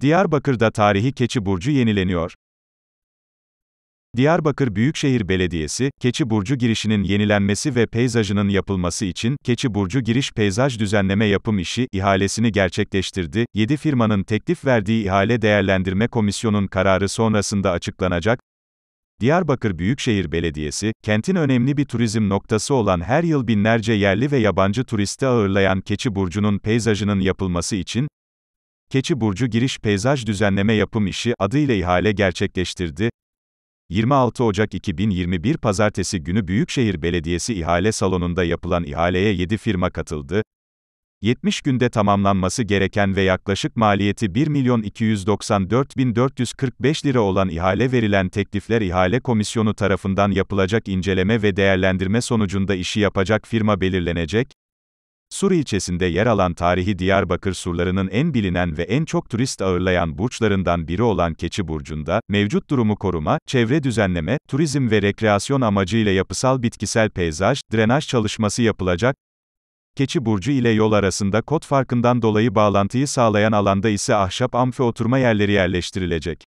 Diyarbakır'da tarihi Keçi Burcu yenileniyor. Diyarbakır Büyükşehir Belediyesi, Keçi Burcu girişinin yenilenmesi ve peyzajının yapılması için Keçi Burcu Giriş Peyzaj Düzenleme Yapım İşi ihalesini gerçekleştirdi. 7 firmanın teklif verdiği ihale değerlendirme komisyonun kararı sonrasında açıklanacak. Diyarbakır Büyükşehir Belediyesi, kentin önemli bir turizm noktası olan her yıl binlerce yerli ve yabancı turisti ağırlayan Keçi Burcu'nun peyzajının yapılması için Keçi Burcu Giriş Peyzaj Düzenleme Yapım İşi adıyla ihale gerçekleştirdi. 26 Ocak 2021 Pazartesi günü Büyükşehir Belediyesi İhale salonunda yapılan ihaleye 7 firma katıldı. 70 günde tamamlanması gereken ve yaklaşık maliyeti 1 milyon 294.445 lira olan ihale verilen teklifler ihale komisyonu tarafından yapılacak inceleme ve değerlendirme sonucunda işi yapacak firma belirlenecek. Sur ilçesinde yer alan tarihi Diyarbakır surlarının en bilinen ve en çok turist ağırlayan burçlarından biri olan Keçi Burcu'nda, mevcut durumu koruma, çevre düzenleme, turizm ve rekreasyon amacıyla yapısal bitkisel peyzaj, drenaj çalışması yapılacak, Keçi Burcu ile yol arasında kod farkından dolayı bağlantıyı sağlayan alanda ise ahşap amfi oturma yerleri yerleştirilecek.